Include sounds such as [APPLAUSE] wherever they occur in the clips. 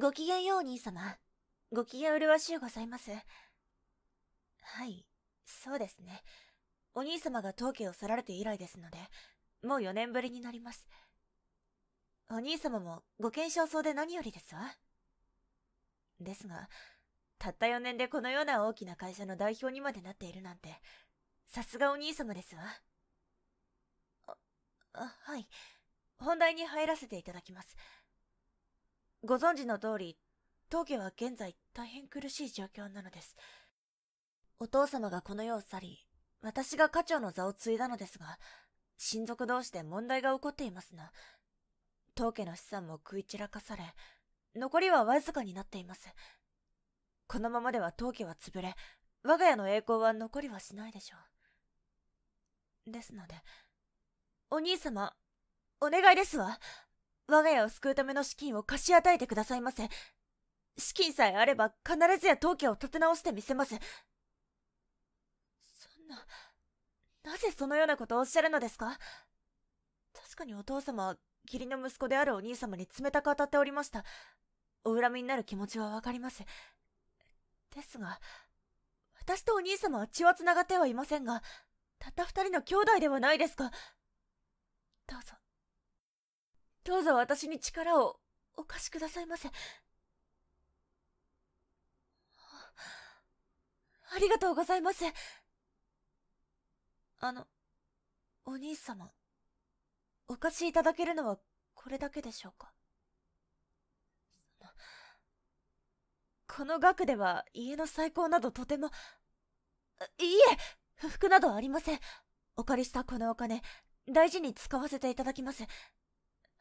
ごきげんようお兄様。ご機嫌うるわしゅうございます。はい、そうですね。お兄様が当家を去られて以来ですので、もう4年ぶりになります。お兄様もご健勝そうで何よりですわ。ですが、たった4年でこのような大きな会社の代表にまでなっているなんて、さすがお兄様ですわ。あ、あはい。本題に入らせていただきます。ご存知の通り、峠は現在大変苦しい状況なのです。お父様がこの世を去り、私が家長の座を継いだのですが、親族同士で問題が起こっていますな。当家の資産も食い散らかされ、残りはわずかになっています。このままでは当家は潰れ、我が家の栄光は残りはしないでしょう。ですので、お兄様、お願いですわ。我が家を救うための資金を貸し与えてくださいませ。資金さえあれば必ずや当家を立て直してみせます。そんな、なぜそのようなことをおっしゃるのですか確かにお父様は義理の息子であるお兄様に冷たく当たっておりました。お恨みになる気持ちはわかります。ですが、私とお兄様は血は繋がってはいませんが、たった二人の兄弟ではないですか。どうぞ、どうぞ私に力をお貸しくださいませ。ありがとうございます。あの、お兄様、お貸しいただけるのはこれだけでしょうかこの額では家の再興などとても、いいえ、不服などありません。お借りしたこのお金、大事に使わせていただきます。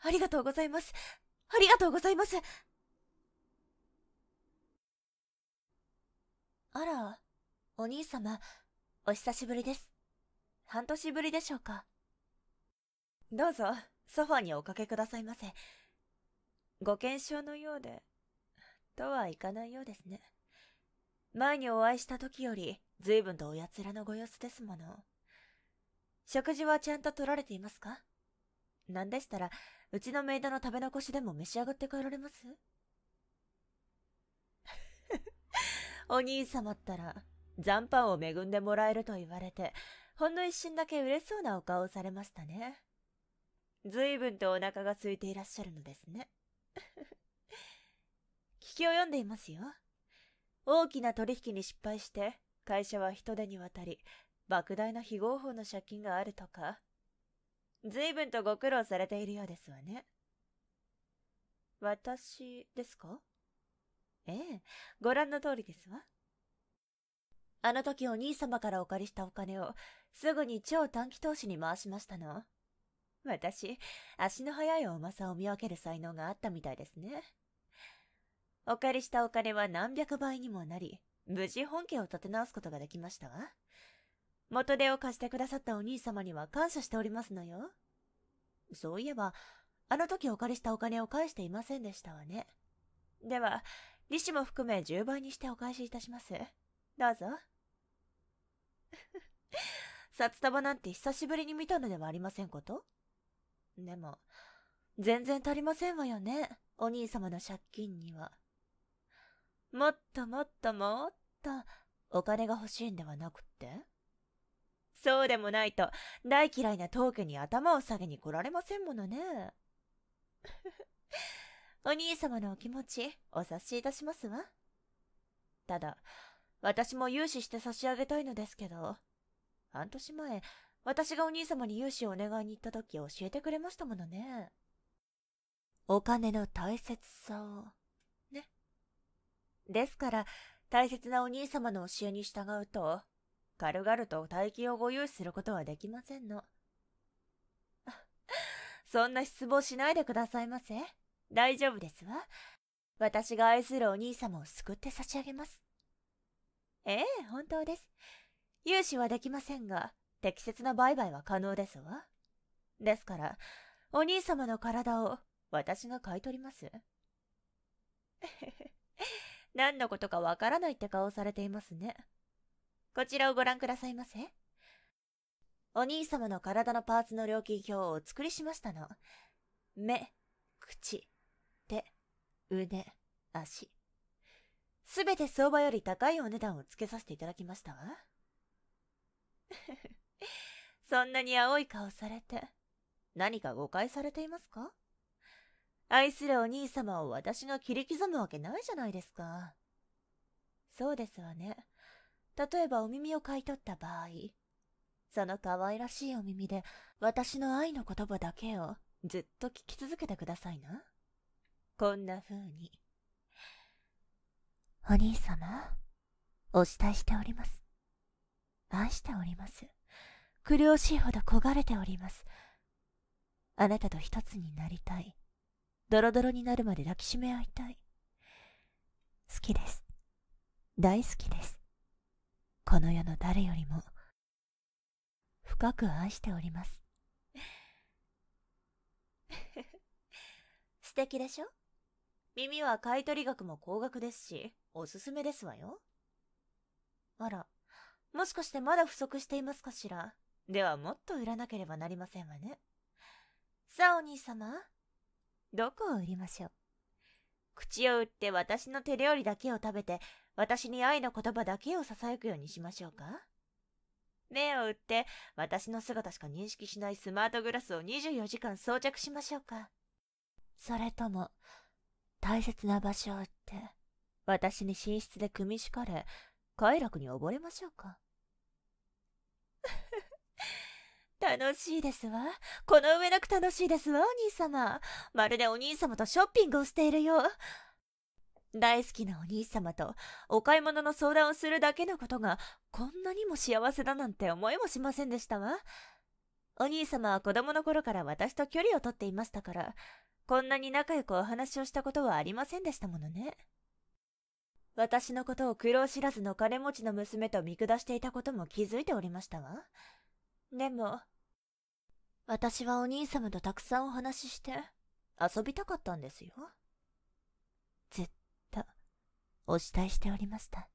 ありがとうございます。ありがとうございます。あら、お兄様、お久しぶりです。半年ぶりでしょうか。どうぞ、ソファにおかけくださいませ。ご健勝のようで、とはいかないようですね。前にお会いした時より、随分とおやつらのご様子ですもの。食事はちゃんと取られていますか何でしたら、うちのメイドの食べ残しでも召し上がって帰られます [LAUGHS] お兄様ったら、残飯を恵んでもらえると言われて、ほんの一瞬だけ嬉しそうなお顔をされましたね。随分とお腹が空いていらっしゃるのですね。[LAUGHS] 聞き及んでいますよ。大きな取引に失敗して、会社は人手に渡り、莫大な非合法の借金があるとか、随分とご苦労されているようですわね。私ですかええ、ご覧の通りですわ。あの時お兄様からお借りしたお金をすぐに超短期投資に回しましたの。私、足の速いお馬さんを見分ける才能があったみたいですね。お借りしたお金は何百倍にもなり、無事本家を立て直すことができましたわ。元手を貸してくださったお兄様には感謝しておりますのよ。そういえば、あの時お借りしたお金を返していませんでしたわね。では、利子も含め10倍にしてお返しいたします。どうぞ。[LAUGHS] 札束なんて久しぶりに見たのではありませんことでも、全然足りませんわよね、お兄様の借金には。もっともっともっと、お金が欲しいんではなくってそうでもないと、大嫌いな当家に頭を下げに来られませんものね。[LAUGHS] お兄様のお気持ち、お察しいたしますわ。ただ、私も融資して差し上げたいのですけど、半年前、私がお兄様に融資をお願いに行った時教えてくれましたものね。お金の大切さを、ね。ですから、大切なお兄様の教えに従うと、軽々と大金をご融資することはできませんの。[LAUGHS] そんな失望しないでくださいませ。大丈夫ですわ。私が愛するお兄様を救って差し上げます。ええ、本当です。融資はできませんが、適切な売買は可能ですわ。ですから、お兄様の体を私が買い取ります。[LAUGHS] 何のことかわからないって顔されていますね。こちらをご覧くださいませ。お兄様の体のパーツの料金表をお作りしましたの。目、口、手、腕、足。すべて相場より高いお値段をつけさせていただきましたわ。[LAUGHS] そんなに青い顔されて、何か誤解されていますか愛するお兄様を私が切り刻むわけないじゃないですか。そうですわね。例えばお耳を買い取った場合、その可愛らしいお耳で私の愛の言葉だけをずっと聞き続けてくださいな。こんな風に。お兄様、お慕いしております。愛しております。苦しいほど焦がれております。あなたと一つになりたい。ドロドロになるまで抱きしめ合いたい。好きです。大好きです。この世の誰よりも深く愛しております [LAUGHS] 素敵でしょ耳は買取額も高額ですしおすすめですわよあらもしかしてまだ不足していますかしらではもっと売らなければなりませんわねさあお兄様どこを売りましょう口を売って私の手料理だけを食べて私に愛の言葉だけを囁くようにしましょうか目を打って私の姿しか認識しないスマートグラスを24時間装着しましょうかそれとも、大切な場所を売って、私に寝室で組み敷かれ、快楽に溺れましょうか [LAUGHS] 楽しいですわ。この上なく楽しいですわ、お兄様。まるでお兄様とショッピングをしているよう。大好きなお兄様とお買い物の相談をするだけのことがこんなにも幸せだなんて思いもしませんでしたわ。お兄様は子供の頃から私と距離をとっていましたから、こんなに仲良くお話をしたことはありませんでしたものね。私のことを苦労知らずの金持ちの娘と見下していたことも気づいておりましたわ。でも、私はお兄様とたくさんお話しして遊びたかったんですよ。お慕いしておりました。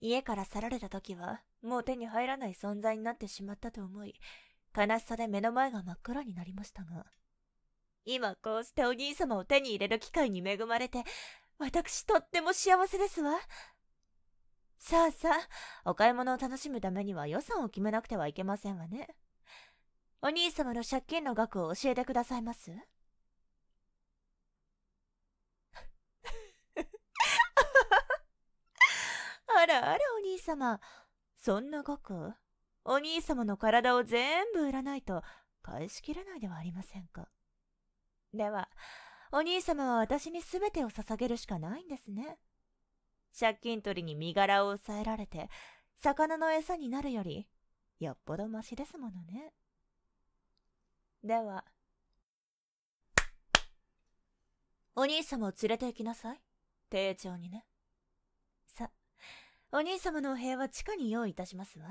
家から去られた時は、もう手に入らない存在になってしまったと思い、悲しさで目の前が真っ暗になりましたが、今こうしてお兄様を手に入れる機会に恵まれて、私とっても幸せですわ。さあさあ、お買い物を楽しむためには予算を決めなくてはいけませんわね。お兄様の借金の額を教えてくださいますあらお兄様。そんな額、お兄様の体を全部売らないと返しきれないではありませんか。では、お兄様は私に全てを捧げるしかないんですね。借金取りに身柄を抑えられて、魚の餌になるより、よっぽどマシですものね。では、お兄様を連れて行きなさい。丁重にね。お兄様のお部屋は地下に用意いたしますわ。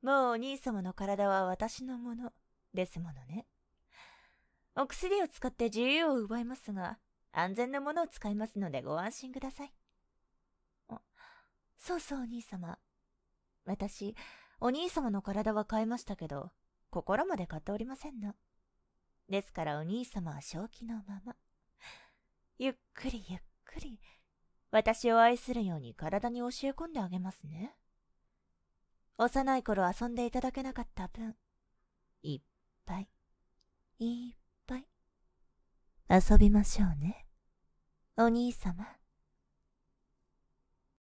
もうお兄様の体は私のものですものね。お薬を使って自由を奪いますが、安全なものを使いますのでご安心ください。あ、そうそうお兄様。私、お兄様の体は買いましたけど、心まで買っておりませんの。ですからお兄様は正気のまま。ゆっくりゆっくり、私を愛するように体に教え込んであげますね。幼い頃遊んでいただけなかった分、いっぱい、いっぱい、遊びましょうね。お兄様。